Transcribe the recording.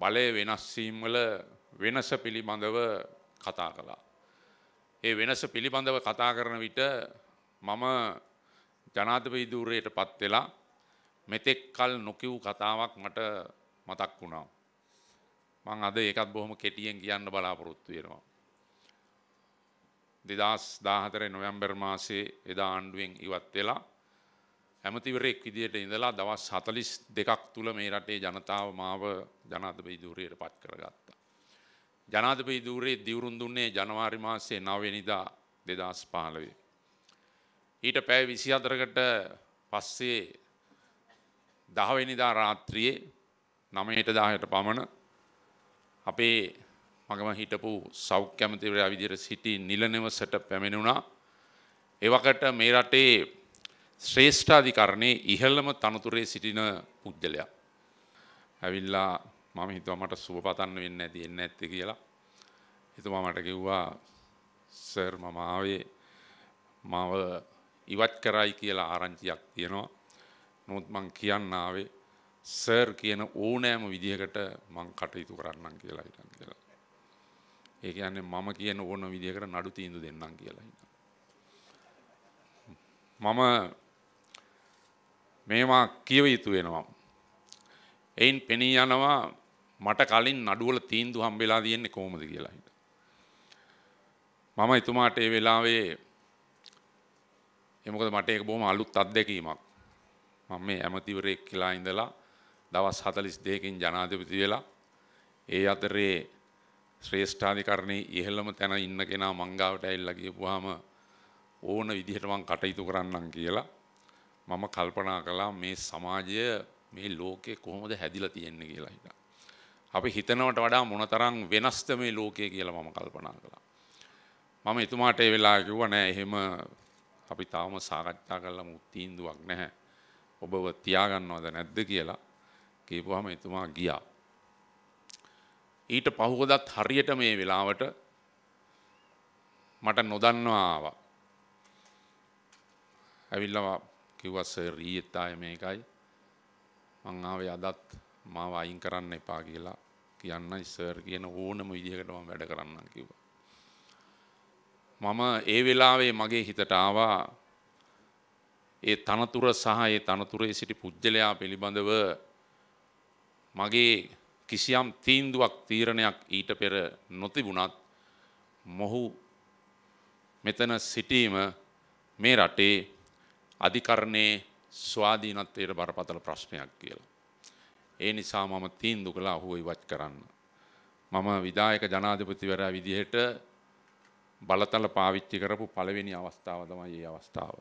බලය වෙනස්වීම් වල වෙනස පිළිබඳව කතා කළා. ඒ වෙනස පිළිබඳව කතා කරන විට මම ජනාධිපති ධූරයටපත් වෙලා මෙතෙක් කල් නොකියූ කතාවක් මට මතක් වුණා. මං අද ඒකත් බොහොම කෙටියෙන් කියන්න බලාපොරොත්තු වෙනවා. 2014 නොවැම්බර් මාසයේ එදා ආණ්ඩුවෙන් ඉවත් වෙලා ඇමතිවරෙක් විදියට ඉඳලා දවස් හතලිස් දෙකක් තුළ මේ රටේ ජනතාව මාව ජනාධපති ධූරයට පත් කරගත්තා. ජනාධපති ධූරයේ දිවුරුන් දුන්නේ ජනවාරි මාසයේ නවවෙනිදා දෙදස් පහළවේ. ඊට පැය විසි අතරකට පස්සේ දහවෙනිදා රාත්‍රියයේ නමයට දාහයට පමණ අපේ මගම හිටපු සෞඛ්‍යමතිවරයා විදිර සිටි නිලනෙවසට පැමිණුණා එවකට මේ රටේ ශ්‍රේෂ්ඨාධිකරණයේ ඉහළම තනතුරේ සිටින පුද්ගලයා. ඇවිල්ලා මම හිතුවා මට සුබ පතන්න වෙන්නේ නැති එන්න ඇත්තේ කියලා. එතුමා මට කිව්වා සර් මම ආවේ මාව ඉවත් කරයි කියලා ආරංචියක් තියෙනවා. නමුත් මං කියන්න ආවේ සර් කියන ඕනෑම විදිහකට මං කටයුතු කරන්නම් කියලා හිතන් කියලා. ඒ කියන්නේ මම කියන ඕන විදිහකට නඩු තීන්දුව දෙන්නම් කියලා හිතනවා. මම මේවා කියව යුතු වෙනවා. එයින් පෙනී යනවා මට කලින් නඩුවල තීන්දු හම්බෙලා තියෙන්නේ කොහොමද කියලා හිත. මම එතුමාට ඒ වෙලාවේ ඒ මොකද මට ඒක බොහොම අලුත් අත්දැකීමක්. මම මේ ඇමතිවරයෙක් කියලා ඉඳලා දවස් 42කින් ජනාධිපති වෙලා ඒ අතරේ ශ්‍රේෂ්ඨාධිකරණයේ ඉහළම තැන ඉන්න කෙනා මංගාවට ඇවිල්ලා ගියපුවාම ඕන විදිහට මං කටයුතු කරන්නම් කියලා මම කල්පනා කළා මේ සමාජය මේ ලෝකේ කොහොමද හැදිලා තියෙන්නේ කියලා හිතා. අපි හිතනවට වඩා මොනතරම් වෙනස්ද මේ ලෝකය කියලා මම කල්පනා කළා. මම එතුමාට ඒ වෙලාවේ කිව්වා නෑ එහෙම අපි තාම සාකච්ඡා කරලා මුත් තීන්දුවක් නැහැ. ඔබව තියාගන්නවද නැද්ද කියලා කියපුවාම එතුමා ගියා. ඊට පහුවදත් හරියට මේ වෙලාවට මට නොදන්නවා ආවා. ඇවිල්ලා කිව්වා සර් ඊයේත් ආයේ මේකයි මං ආවේ අදත් මාව අයින් කරන්න එපා කියලා කියන්නයි සර් කියන ඕනම විදිහකට මම වැඩ කරන්නම් කිව්වා. මම ඒ වෙලාවේ මගේ හිතට ආවා ඒ තනතුර සහ ඒ තනතුරේ සිටි පුජ්‍යලයා පිළිබඳව මගේ කිසියම් තීන්දුවක් තීරණයක් ඊට පෙර නොතිබුණත් මොහු මෙතන සිටීම මේ රටේ අධිකරණයේ ස්වාධීනත්වයට බරපතල ප්‍රශ්නයක් කියලා. ඒ නිසා මම තීන්දු කළා ඔහුව ඉවත් කරන්න. මම විධායක ජනාධිපතිවරයා විදිහට බලතල පාවිච්චි කරපු පළවෙනි අවස්ථාව තමයි මේ අවස්ථාව.